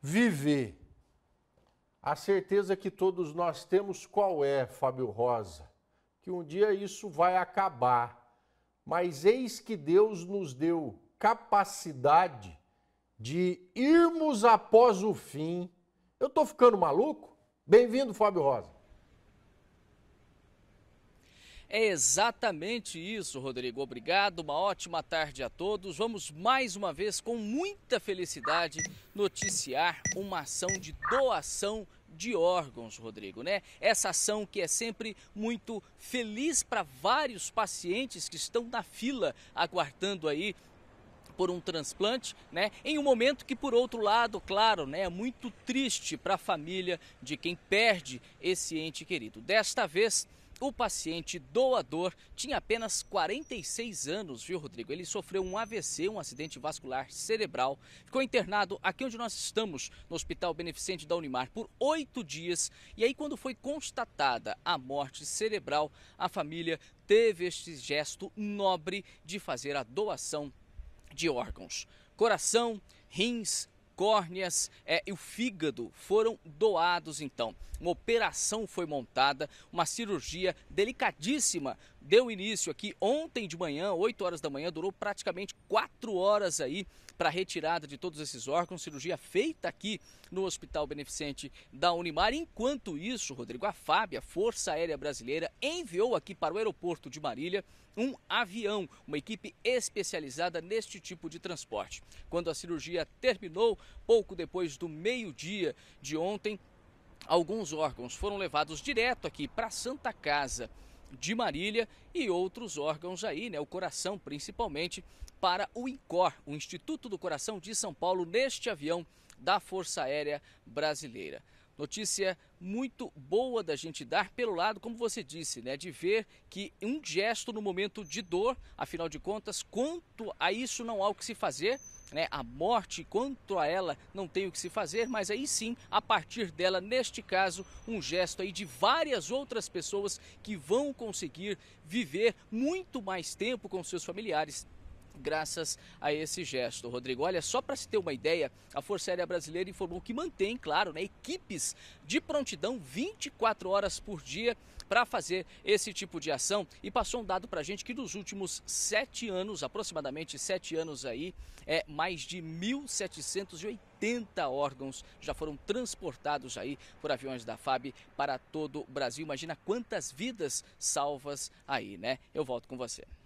Viver. A certeza que todos nós temos qual é, Fábio Rosa? Que um dia isso vai acabar. Mas eis que Deus nos deu capacidade de irmos após o fim. Eu estou ficando maluco? Bem-vindo, Fábio Rosa. É exatamente isso, Rodrigo. Obrigado, uma ótima tarde a todos. Vamos mais uma vez, com muita felicidade, noticiar uma ação de doação de órgãos, Rodrigo, né? Essa ação que é sempre muito feliz para vários pacientes que estão na fila aguardando aí por um transplante, né? Em um momento que, por outro lado, claro, né, é muito triste para a família de quem perde esse ente querido. Desta vez, o paciente doador tinha apenas 46 anos, viu, Rodrigo? Ele sofreu um AVC, um acidente vascular cerebral. Ficou internado aqui onde nós estamos, no Hospital Beneficente da Unimar, por oito dias. E aí, quando foi constatada a morte cerebral, a família teve este gesto nobre de fazer a doação de órgãos. Coração, rins, córneas é, e o fígado foram doados então. Uma operação foi montada, uma cirurgia delicadíssima deu início aqui ontem de manhã, 8 horas da manhã, durou praticamente 4 horas aí para retirada de todos esses órgãos, cirurgia feita aqui no Hospital Beneficente da Unimar. Enquanto isso, Rodrigo, a FAB, a Força Aérea Brasileira, enviou aqui para o aeroporto de Marília um avião, uma equipe especializada neste tipo de transporte. Quando a cirurgia terminou, pouco depois do meio-dia de ontem, alguns órgãos foram levados direto aqui para Santa Casa de Marília e outros órgãos aí, né? O coração principalmente, para o INCOR, o Instituto do Coração de São Paulo, neste avião da Força Aérea Brasileira. Notícia muito boa da gente dar pelo lado, como você disse, né, de ver que um gesto no momento de dor, afinal de contas, quanto a isso não há o que se fazer, né, a morte, quanto a ela não tem o que se fazer, mas aí sim, a partir dela, neste caso, um gesto aí de várias outras pessoas que vão conseguir viver muito mais tempo com seus familiares graças a esse gesto. Rodrigo, olha, só para se ter uma ideia, a Força Aérea Brasileira informou que mantém, claro, né, equipes de prontidão 24 horas por dia para fazer esse tipo de ação e passou um dado para a gente que nos últimos sete anos, aproximadamente sete anos aí, é mais de 1.780 80 órgãos já foram transportados aí por aviões da FAB para todo o Brasil. Imagina quantas vidas salvas aí, né? Eu volto com você.